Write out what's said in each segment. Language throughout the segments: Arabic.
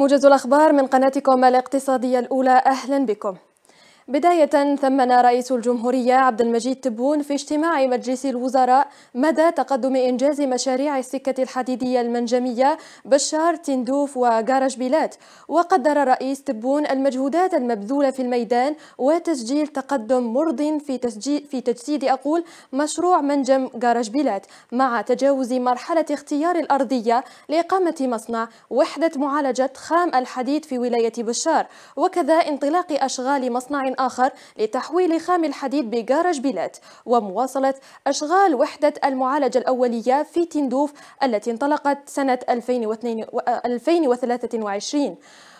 موجز الأخبار من قناتكم الاقتصادية الأولى أهلا بكم بداية ثمن رئيس الجمهورية عبد المجيد تبون في اجتماع مجلس الوزراء مدى تقدم إنجاز مشاريع السكة الحديدية المنجمية بشار تندوف وجارج بيلات وقدر الرئيس تبون المجهودات المبذولة في الميدان وتسجيل تقدم مرض في, تسجيل في تجسيد أقول مشروع منجم جارج بيلات مع تجاوز مرحلة اختيار الأرضية لإقامة مصنع وحدة معالجة خام الحديد في ولاية بشار وكذا انطلاق أشغال مصنع آخر لتحويل خام الحديد بجارج بيلات ومواصلة أشغال وحدة المعالجة الأولية في تندوف التي انطلقت سنة 2023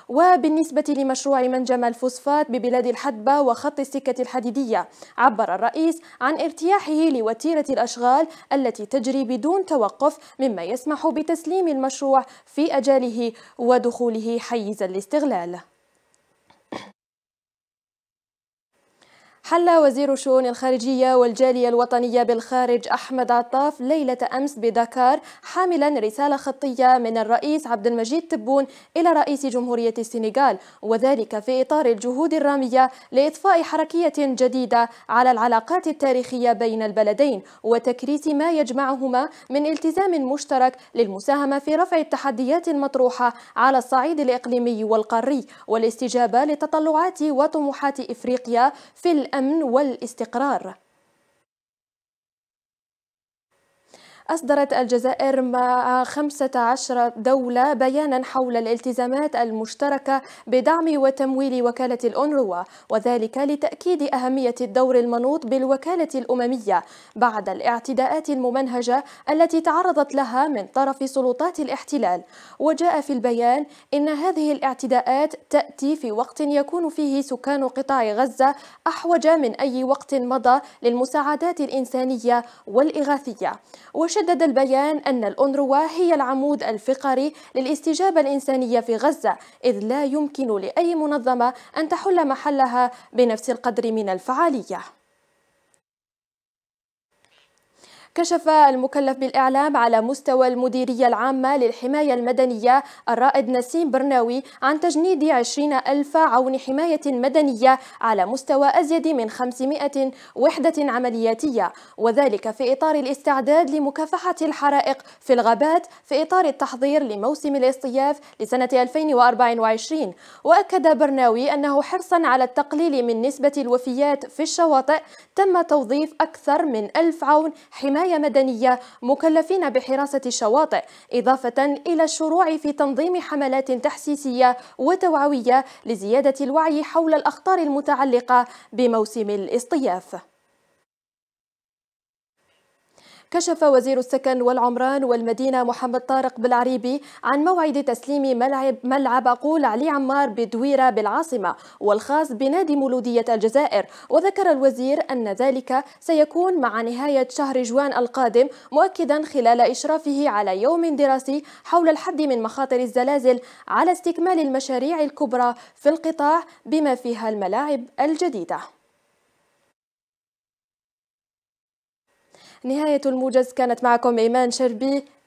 وبالنسبة لمشروع منجم الفوسفات ببلاد الحدبة وخط السكة الحديدية عبر الرئيس عن ارتياحه لوتيرة الأشغال التي تجري بدون توقف مما يسمح بتسليم المشروع في أجاله ودخوله حيز الاستغلال حل وزير الشؤون الخارجية والجالية الوطنية بالخارج أحمد عطاف ليلة أمس بدكار حاملا رسالة خطية من الرئيس عبد المجيد تبون إلى رئيس جمهورية السنغال وذلك في إطار الجهود الرامية لإطفاء حركية جديدة على العلاقات التاريخية بين البلدين وتكريس ما يجمعهما من التزام مشترك للمساهمة في رفع التحديات المطروحة على الصعيد الإقليمي والقاري والاستجابة لتطلعات وطموحات إفريقيا في الأمن الأمن والاستقرار أصدرت الجزائر مع 15 دولة بيانا حول الالتزامات المشتركة بدعم وتمويل وكالة الأونروا وذلك لتأكيد أهمية الدور المنوط بالوكالة الأممية بعد الاعتداءات الممنهجة التي تعرضت لها من طرف سلطات الاحتلال وجاء في البيان إن هذه الاعتداءات تأتي في وقت يكون فيه سكان قطاع غزة أحوج من أي وقت مضى للمساعدات الإنسانية والإغاثية وش شدد البيان أن الأنروا هي العمود الفقري للاستجابة الإنسانية في غزة إذ لا يمكن لأي منظمة أن تحل محلها بنفس القدر من الفعالية كشف المكلف بالإعلام على مستوى المديرية العامة للحماية المدنية الرائد نسيم برناوي عن تجنيد 20 ألف عون حماية مدنية على مستوى أزيد من 500 وحدة عملياتية وذلك في إطار الاستعداد لمكافحة الحرائق في الغابات في إطار التحضير لموسم الاصطياف لسنة 2024 وأكد برناوي أنه حرصا على التقليل من نسبة الوفيات في الشواطئ تم توظيف أكثر من ألف عون حماية وحماية مدنية مكلفين بحراسة الشواطئ إضافة إلى الشروع في تنظيم حملات تحسيسية وتوعوية لزيادة الوعي حول الأخطار المتعلقة بموسم الاصطياف كشف وزير السكن والعمران والمدينة محمد طارق بالعريبي عن موعد تسليم ملعب, ملعب قول علي عمار بدويرة بالعاصمة والخاص بنادي مولودية الجزائر وذكر الوزير أن ذلك سيكون مع نهاية شهر جوان القادم مؤكدا خلال إشرافه على يوم دراسي حول الحد من مخاطر الزلازل على استكمال المشاريع الكبرى في القطاع بما فيها الملاعب الجديدة نهاية الموجز كانت معكم إيمان شربي